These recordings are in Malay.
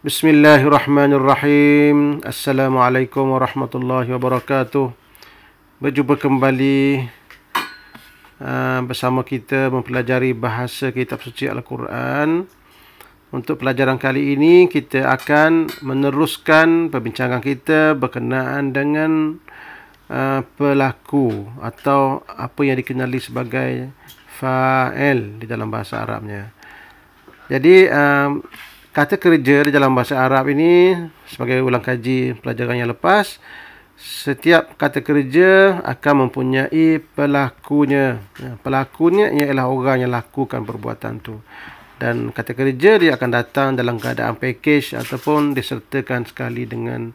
Bismillahirrahmanirrahim. Assalamualaikum warahmatullahi wabarakatuh. Berjumpa kembali uh, bersama kita mempelajari bahasa kitab suci Al-Quran. Untuk pelajaran kali ini kita akan meneruskan perbincangan kita berkenaan dengan uh, pelaku atau apa yang dikenali sebagai fa'il di dalam bahasa Arabnya. Jadi uh, kata kerja dalam bahasa Arab ini sebagai ulang kaji pelajaran yang lepas setiap kata kerja akan mempunyai pelakunya ya, pelakunya ialah orang yang lakukan perbuatan tu dan kata kerja dia akan datang dalam keadaan package ataupun disertakan sekali dengan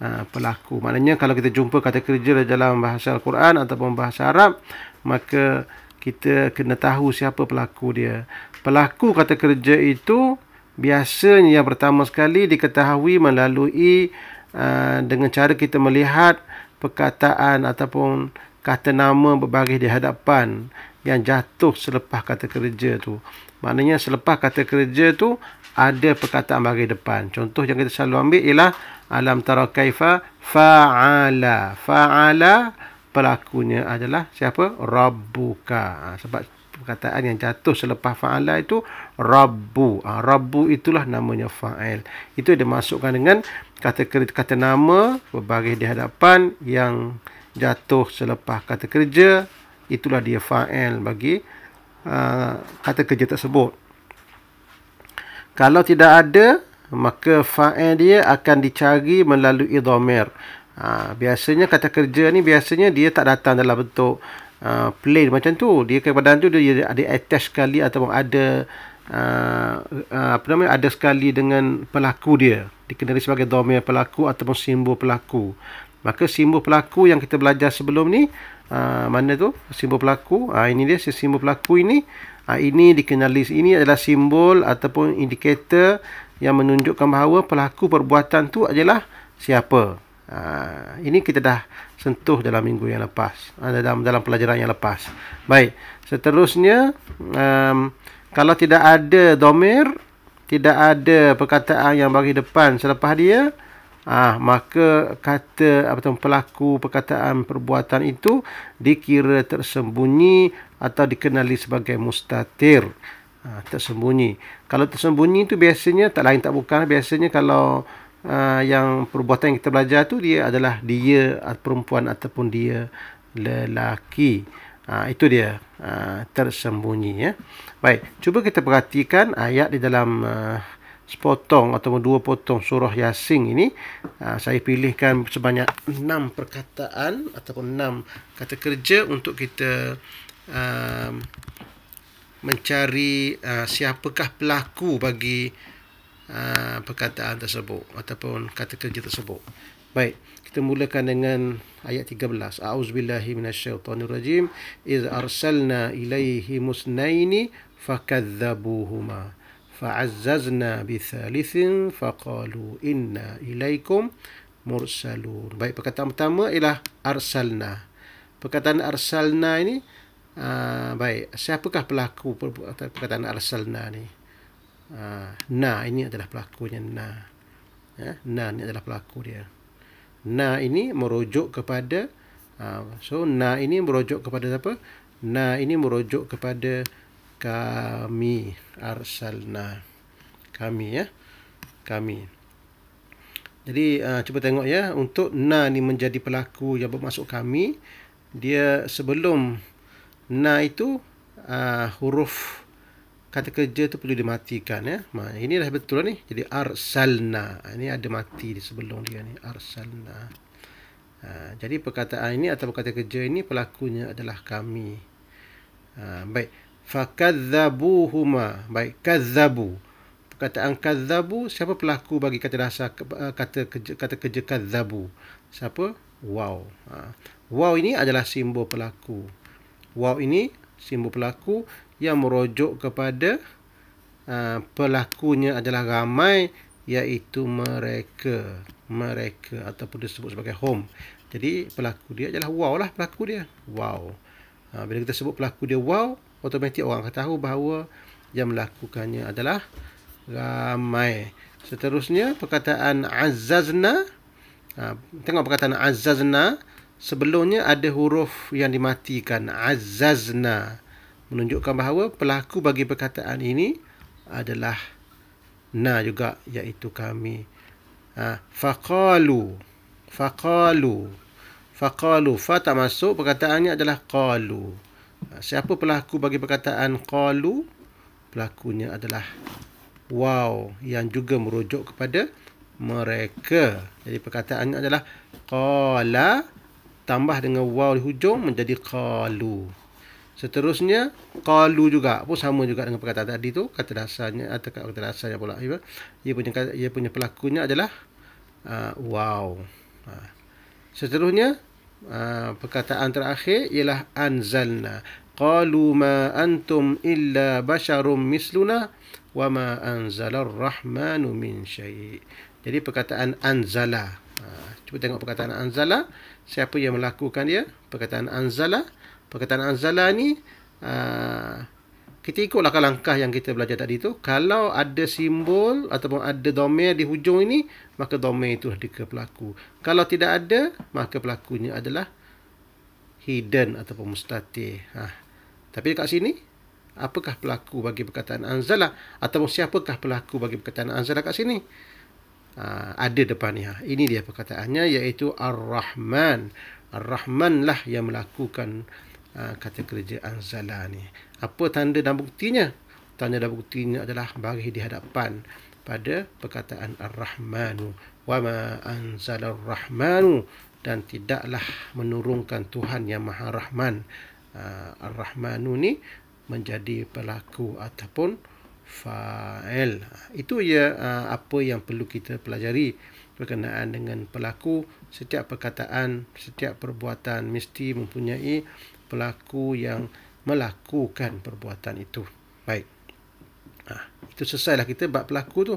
uh, pelaku maknanya kalau kita jumpa kata kerja dalam bahasa Al-Quran ataupun bahasa Arab maka kita kena tahu siapa pelaku dia pelaku kata kerja itu biasanya yang pertama sekali diketahui melalui uh, dengan cara kita melihat perkataan ataupun kata nama berbagai di hadapan yang jatuh selepas kata kerja tu. Maknanya selepas kata kerja tu ada perkataan bagi depan. Contoh yang kita selalu ambil ialah alam tara kaifa fa'ala. Fa'ala pelakunya adalah siapa? Rabbuka. Ha, sebab perkataan yang jatuh selepas fa'ala itu rabbu ha, rabbu itulah namanya fa'il itu dia masukkan dengan kata kerja kata nama berbagai di hadapan yang jatuh selepas kata kerja itulah dia fa'il bagi uh, kata kerja tersebut kalau tidak ada maka fa'il dia akan dicari melalui idhamir ha, biasanya kata kerja ni biasanya dia tak datang dalam bentuk Uh, plain macam tu dia ke badan tu dia ada attach sekali ataupun ada uh, uh, apa namanya ada sekali dengan pelaku dia dikenali sebagai domain pelaku ataupun simbol pelaku maka simbol pelaku yang kita belajar sebelum ni uh, mana tu simbol pelaku uh, ini dia simbol pelaku ini uh, ini dikenali ini adalah simbol ataupun indikator yang menunjukkan bahawa pelaku perbuatan tu adalah siapa Ah, ini kita dah sentuh dalam minggu yang lepas ah, dalam dalam pelajaran yang lepas baik seterusnya um, kalau tidak ada domir tidak ada perkataan yang bagi depan selepas dia ah maka kata atau pelaku perkataan perbuatan itu dikira tersembunyi atau dikenali sebagai mustatir ah, tersembunyi kalau tersembunyi itu biasanya tak lain tak bukan biasanya kalau uh, yang perbuatan yang kita belajar tu dia adalah dia perempuan ataupun dia lelaki. Uh, itu dia uh, tersembunyi ya. Baik, cuba kita perhatikan ayat di dalam uh, sepotong atau dua potong surah Yasin ini. Uh, saya pilihkan sebanyak enam perkataan ataupun enam kata kerja untuk kita uh, mencari uh, siapakah pelaku bagi Ah, perkataan tersebut ataupun kata kerja tersebut. Baik, kita mulakan dengan ayat 13. A'udzubillahi rajim Iz arsalna ilaihi musnaini fakadzabuhuma. Fa'azzazna bithalithin faqalu inna ilaikum mursalun. Baik, perkataan pertama ialah arsalna. Perkataan arsalna ini, aa, ah, baik, siapakah pelaku perkataan arsalna ini? Ha, na ini adalah pelakunya Na. Ha, na ini adalah pelaku dia. Na ini merujuk kepada ha, so Na ini merujuk kepada apa? Na ini merujuk kepada kami arsalna. Kami ya. Kami. Jadi uh, cuba tengok ya untuk na ini menjadi pelaku yang bermaksud kami dia sebelum na itu uh, huruf kata kerja tu perlu dimatikan ya. Ma, ini dah betul lah ni. Jadi arsalna. Ha, ini ada mati di sebelum dia ni. Arsalna. Ha, jadi perkataan ini atau kata kerja ini pelakunya adalah kami. Ha, baik. Fakadzabuhuma. Baik. Kadzabu. Perkataan kadzabu. Siapa pelaku bagi kata dasar eh, kata kerja, kata kerja kadzabu? Siapa? Wow. Ha. Wow ini adalah simbol pelaku. Wow ini simbol pelaku yang merujuk kepada uh, pelakunya adalah ramai iaitu mereka mereka ataupun disebut sebagai home jadi pelaku dia ialah wow lah pelaku dia wow ha, bila kita sebut pelaku dia wow otomatik orang akan tahu bahawa yang melakukannya adalah ramai seterusnya perkataan azazna ha, tengok perkataan azazna sebelumnya ada huruf yang dimatikan azazna menunjukkan bahawa pelaku bagi perkataan ini adalah na juga iaitu kami ha, faqalu faqalu faqalu fa tak masuk perkataannya adalah qalu ha, siapa pelaku bagi perkataan qalu pelakunya adalah wow yang juga merujuk kepada mereka jadi perkataannya adalah qala tambah dengan wow di hujung menjadi qalu Seterusnya qalu juga pun sama juga dengan perkataan tadi tu kata dasarnya atau kata dasarnya pula ya. Ia punya ia punya pelakunya adalah uh, wow. Ha. Seterusnya uh, perkataan terakhir ialah anzalna. Qalu ma antum illa basharum misluna wa ma anzalar rahmanu min syai. Jadi perkataan anzala. Ha. cuba tengok perkataan anzala siapa yang melakukan dia? Perkataan anzala perkataan azala ni uh, kita ikutlah langkah yang kita belajar tadi tu kalau ada simbol ataupun ada domain di hujung ini maka domain itu ada ke pelaku kalau tidak ada maka pelakunya adalah hidden ataupun mustatir ha. tapi dekat sini apakah pelaku bagi perkataan anzala ataupun siapakah pelaku bagi perkataan anzala kat sini ha. ada depan ni ha. ini dia perkataannya iaitu ar-rahman ar-rahman lah yang melakukan Ah, kata kerja Zala ni. Apa tanda dan buktinya? Tanda dan buktinya adalah bagi di hadapan pada perkataan Ar-Rahmanu wa ma anzala Ar-Rahmanu dan tidaklah menurunkan Tuhan yang Maha Rahman ah, Ar-Rahmanu ni menjadi pelaku ataupun fa'il. Itu ya apa yang perlu kita pelajari berkenaan dengan pelaku setiap perkataan, setiap perbuatan mesti mempunyai pelaku yang melakukan perbuatan itu. Baik. Ah, ha, itu selesailah kita bab pelaku tu.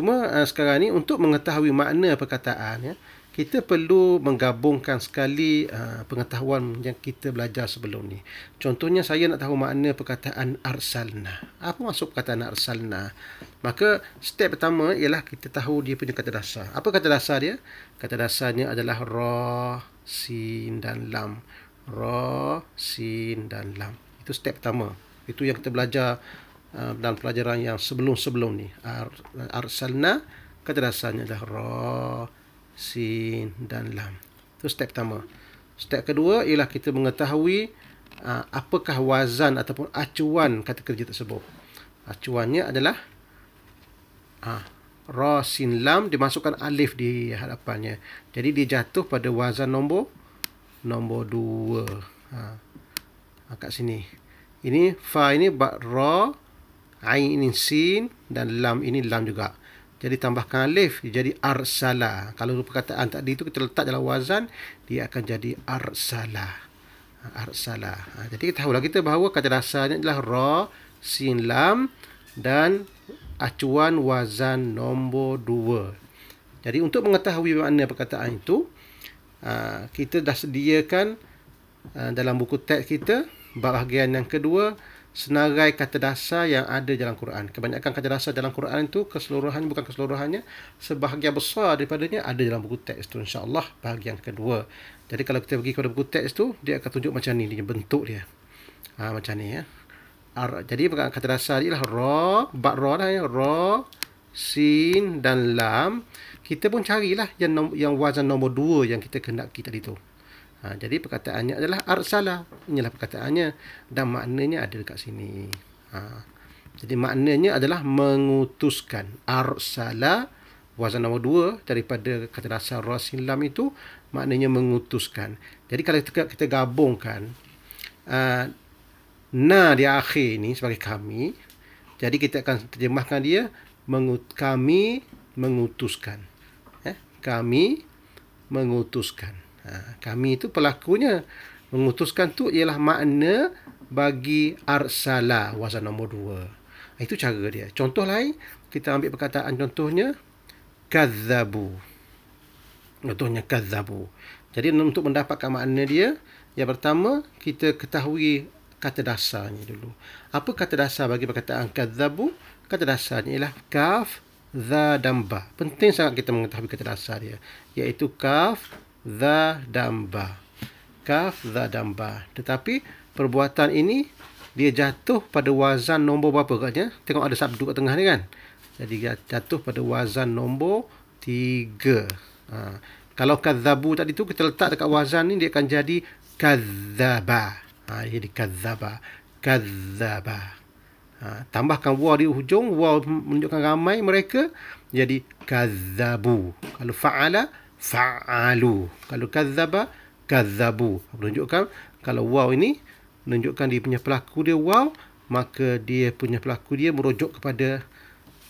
Cuma uh, sekarang ni untuk mengetahui makna perkataan ya, kita perlu menggabungkan sekali uh, pengetahuan yang kita belajar sebelum ni. Contohnya saya nak tahu makna perkataan arsalna. Apa maksud perkataan arsalna? Maka step pertama ialah kita tahu dia punya kata dasar. Apa kata dasar dia? Kata dasarnya adalah ra, sin dan lam. Ra, Sin dan Lam. Itu step pertama. Itu yang kita belajar uh, dalam pelajaran yang sebelum-sebelum ni. Ar, arsalna, kata dasarnya adalah Ra, Sin dan Lam. Itu step pertama. Step kedua ialah kita mengetahui uh, apakah wazan ataupun acuan kata kerja tersebut. Acuannya adalah uh, Ra, Sin, Lam dimasukkan alif di hadapannya. Jadi dia jatuh pada wazan nombor nombor 2 ha. Ah, kat sini ini fa ini bak ra ain ini sin dan lam ini lam juga jadi tambahkan alif jadi arsala kalau rupa kataan tadi itu kita letak dalam wazan dia akan jadi arsala ha, arsala ha. jadi kita tahu lah kita bahawa kata dasarnya adalah ra sin lam dan acuan wazan nombor 2 jadi untuk mengetahui makna perkataan itu, Ah, kita dah sediakan uh, dalam buku teks kita bahagian yang kedua senarai kata dasar yang ada dalam Quran. Kebanyakan kata dasar dalam Quran itu keseluruhan bukan keseluruhannya, sebahagian besar daripadanya ada dalam buku teks tu. insya-Allah bahagian kedua. Jadi kalau kita pergi kepada buku teks tu dia akan tunjuk macam ni dia bentuk dia. Ha, macam ni ya. Ar, jadi kata dasar ialah ra, ba ra lah ya, ra, sin dan lam kita pun carilah yang nom- yang wazan nombor dua yang kita kehendaki tadi tu. Ha, jadi perkataannya adalah arsala. Inilah perkataannya dan maknanya ada dekat sini. Ha. Jadi maknanya adalah mengutuskan. Arsala wazan nombor dua daripada kata dasar rasilam itu maknanya mengutuskan. Jadi kalau kita, kita gabungkan uh, na di akhir ini sebagai kami, jadi kita akan terjemahkan dia mengut kami mengutuskan kami mengutuskan. Ha, kami itu pelakunya. Mengutuskan tu ialah makna bagi arsala wazan nombor dua. Ha, itu cara dia. Contoh lain, kita ambil perkataan contohnya, kazzabu. Contohnya kazzabu. Jadi untuk mendapatkan makna dia, yang pertama, kita ketahui kata dasarnya dulu. Apa kata dasar bagi perkataan kazzabu? Kata dasarnya ialah kaf za damba. Penting sangat kita mengetahui kata dasar dia iaitu kaf za damba. Kaf za damba. Tetapi perbuatan ini dia jatuh pada wazan nombor berapa katanya? Tengok ada sabdu kat tengah ni kan. Jadi jatuh pada wazan nombor 3. Ha. Kalau kadzabu tadi tu kita letak dekat wazan ni dia akan jadi kadzaba. Ha jadi kadzaba. Kadzaba. Ha, tambahkan waw di hujung, waw menunjukkan ramai mereka. Jadi, kazabu. Kalau fa'ala, fa'alu. Kalau kazaba, kazabu. Menunjukkan, kalau waw ini, menunjukkan dia punya pelaku dia waw, maka dia punya pelaku dia merujuk kepada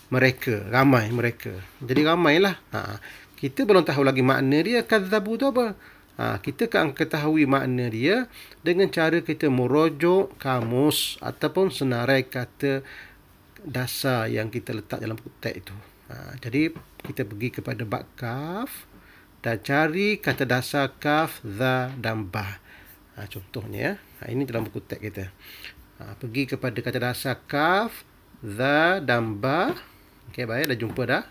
mereka. Ramai mereka. Jadi, ramailah. Ha, kita belum tahu lagi makna dia kazabu tu apa. Ha, kita akan ketahui makna dia dengan cara kita merojok kamus ataupun senarai kata dasar yang kita letak dalam buku itu. Ha, jadi, kita pergi kepada bak kaf dan cari kata dasar kaf, za dan bah. Ha, contohnya, ya. ha, ini dalam buku teks kita. Ha, pergi kepada kata dasar kaf, za dan bah. Okey, baik. Dah jumpa dah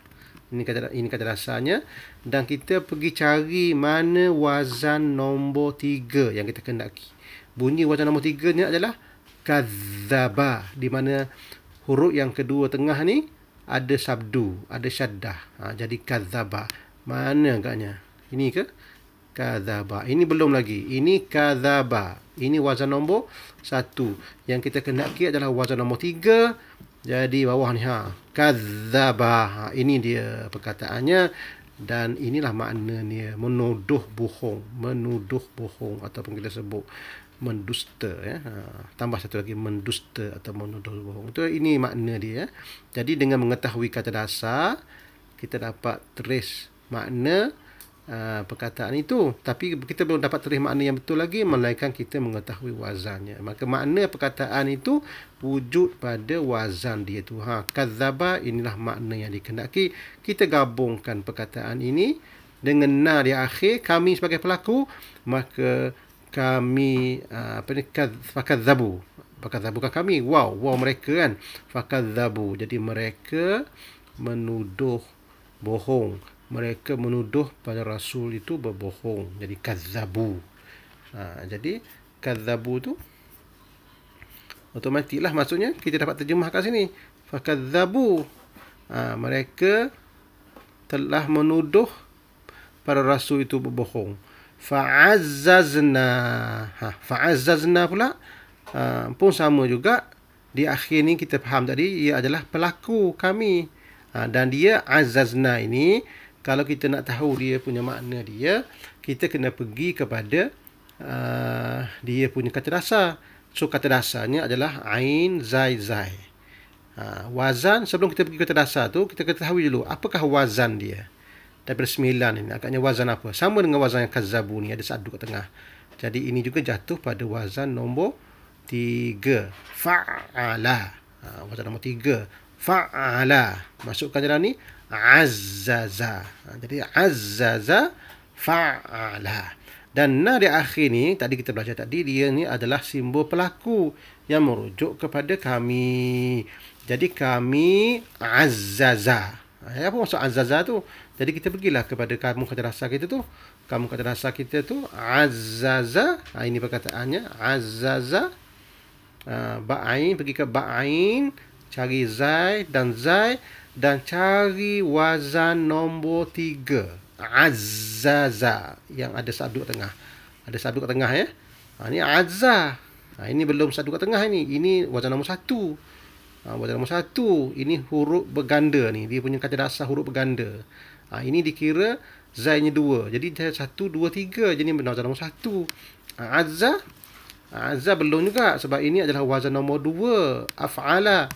ini kata ini kata dasarnya dan kita pergi cari mana wazan nombor tiga yang kita kendaki bunyi wazan nombor tiga ni adalah kadzaba di mana huruf yang kedua tengah ni ada sabdu ada syaddah ha, jadi kadzaba mana agaknya ini ke kadzaba ini belum lagi ini kadzaba ini wazan nombor satu. yang kita kendaki adalah wazan nombor tiga. jadi bawah ni ha kadzabah. Ha, ini dia perkataannya dan inilah maknanya menuduh bohong, menuduh bohong ataupun kita sebut mendusta ya. Ha, tambah satu lagi mendusta atau menuduh bohong. Itu ini makna dia. Ya. Jadi dengan mengetahui kata dasar kita dapat trace makna Ah, perkataan itu tapi kita belum dapat terih makna yang betul lagi melainkan kita mengetahui wazannya maka makna perkataan itu wujud pada wazan dia tu ha kadzaba inilah makna yang dikendaki kita gabungkan perkataan ini dengan na di akhir kami sebagai pelaku maka kami ah, apa ni kadzabu fakadzabu kami wow wow mereka kan fakadzabu jadi mereka menuduh bohong mereka menuduh pada rasul itu berbohong jadi kazzabu ha, jadi kazzabu tu otomatiklah maksudnya kita dapat terjemah kat sini fa kazzabu ha, mereka telah menuduh para rasul itu berbohong fa azzazna ha fa azzazna pula ha, pun sama juga di akhir ni kita faham tadi ia adalah pelaku kami ha, dan dia azzazna ini kalau kita nak tahu dia punya makna dia, kita kena pergi kepada uh, dia punya kata dasar. So kata dasarnya adalah ain zai zai. Ha, wazan sebelum kita pergi kata dasar tu kita kena tahu dulu apakah wazan dia. Daripada sembilan ini agaknya wazan apa? Sama dengan wazan yang kazabu ni ada satu kat tengah. Jadi ini juga jatuh pada wazan nombor tiga. Fa'ala. Ha, wazan nombor tiga. Fa'ala. Masukkan jalan ni azzaza. Ha, jadi azzaza fa'ala. Dan na di akhir ni, tadi kita belajar tadi, dia ni adalah simbol pelaku yang merujuk kepada kami. Jadi kami azzaza. Ha, apa maksud azzaza tu? Jadi kita pergilah kepada kamu kata rasa kita tu. Kamu kata rasa kita tu azzaza. Ha, ini perkataannya azzaza. Ha, ba'ain, pergi ke ba'ain. Cari zai dan zai dan cari wazan nombor tiga. Azaza yang ada sabduk tengah. Ada sabduk tengah ya. Ha, ini Azza. Ha, ini belum sabduk tengah ini Ini wazan nombor satu. Ha, wazan nombor satu. Ini huruf berganda ni. Dia punya kata dasar huruf berganda. Ha, ini dikira zainya dua. Jadi dia satu, dua, tiga. Jadi wazan nombor satu. Ha, Azza. Ha, Azza belum juga. Sebab ini adalah wazan nombor dua. Af'ala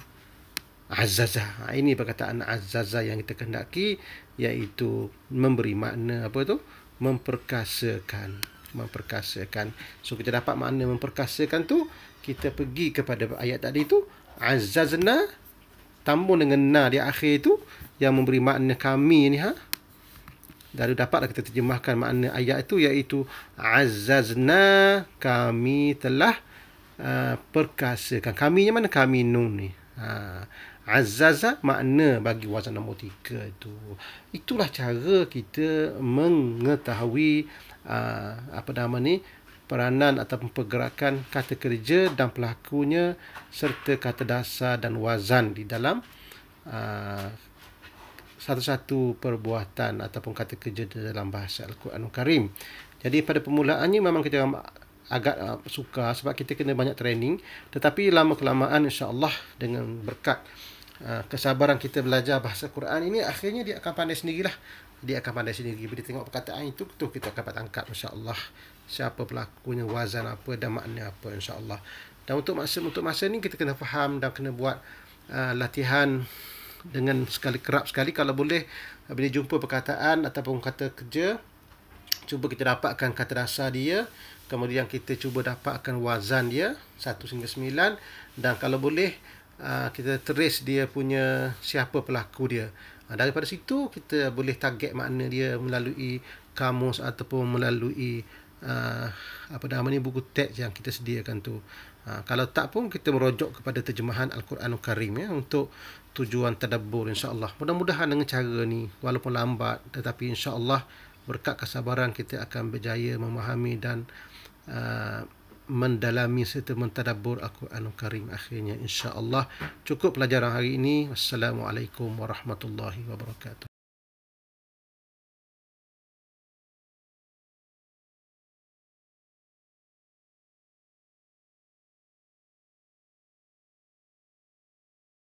azaza. Ha, ini perkataan azaza yang kita kehendaki iaitu memberi makna apa tu? memperkasakan, memperkasakan. So kita dapat makna memperkasakan tu kita pergi kepada ayat tadi tu azazna tambung dengan na di akhir tu yang memberi makna kami ni ha. Dah dapatlah kita terjemahkan makna ayat itu iaitu azazna kami telah uh, perkasakan. Kaminya mana? Kami nun ni. Ha. Azaza makna bagi wazan nombor tiga itu. Itulah cara kita mengetahui uh, apa nama ni peranan atau pergerakan kata kerja dan pelakunya serta kata dasar dan wazan di dalam uh, satu-satu perbuatan ataupun kata kerja di dalam bahasa Al-Quranul Karim. Jadi pada permulaannya memang kita agak uh, ah, sukar sebab kita kena banyak training tetapi lama kelamaan insya-Allah dengan berkat Ah, kesabaran kita belajar bahasa Quran ini akhirnya dia akan pandai sendirilah dia akan pandai sendiri bila tengok perkataan itu tu kita akan dapat tangkap Allah. siapa pelakunya wazan apa dan makna apa Allah. dan untuk masa untuk masa ni kita kena faham dan kena buat uh, latihan dengan sekali kerap sekali kalau boleh bila jumpa perkataan ataupun kata kerja cuba kita dapatkan kata dasar dia kemudian kita cuba dapatkan wazan dia 1 hingga 9 dan kalau boleh Ah, kita trace dia punya siapa pelaku dia. Uh, daripada situ kita boleh target makna dia melalui kamus ataupun melalui uh, apa ni buku teks yang kita sediakan tu. Uh, kalau tak pun kita merujuk kepada terjemahan Al-Quranul Karim ya untuk tujuan tadabbur insya-Allah. Mudah-mudahan dengan cara ni walaupun lambat tetapi insya-Allah berkat kesabaran kita akan berjaya memahami dan uh, mendalami serta mentadabbur Al-Quranul Karim akhirnya insya-Allah cukup pelajaran hari ini assalamualaikum warahmatullahi wabarakatuh